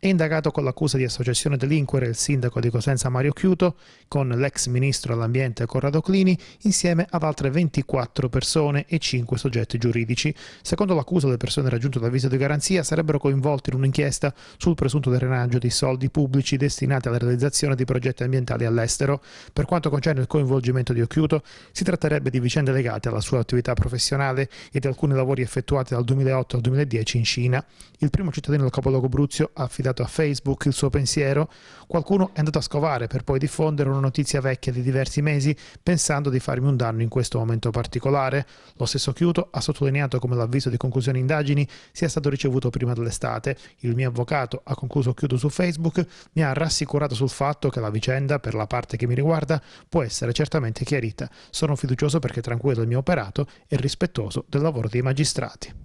è indagato con l'accusa di associazione delinquere il sindaco di Cosenza Mario Chiuto, con l'ex ministro all'ambiente Corrado Clini, insieme ad altre 24 persone e 5 soggetti giuridici. Secondo l'accusa, le persone raggiunte l'avviso di garanzia sarebbero coinvolte in un'inchiesta sul presunto drenaggio di soldi pubblici destinati alla realizzazione di progetti ambientali all'estero. Per quanto concerne il coinvolgimento di Occhiuto, si tratterebbe di vicende legate alla sua attività professionale e di alcuni lavori effettuati dal 2008 al 2010 in Cina. Il primo cittadino del capoluogo Bruzio ha affidato legato a Facebook il suo pensiero, qualcuno è andato a scovare per poi diffondere una notizia vecchia di diversi mesi pensando di farmi un danno in questo momento particolare. Lo stesso Chiuto ha sottolineato come l'avviso di conclusione indagini sia stato ricevuto prima dell'estate. Il mio avvocato, ha concluso Chiuto su Facebook, mi ha rassicurato sul fatto che la vicenda, per la parte che mi riguarda, può essere certamente chiarita. Sono fiducioso perché tranquillo il mio operato e rispettoso del lavoro dei magistrati.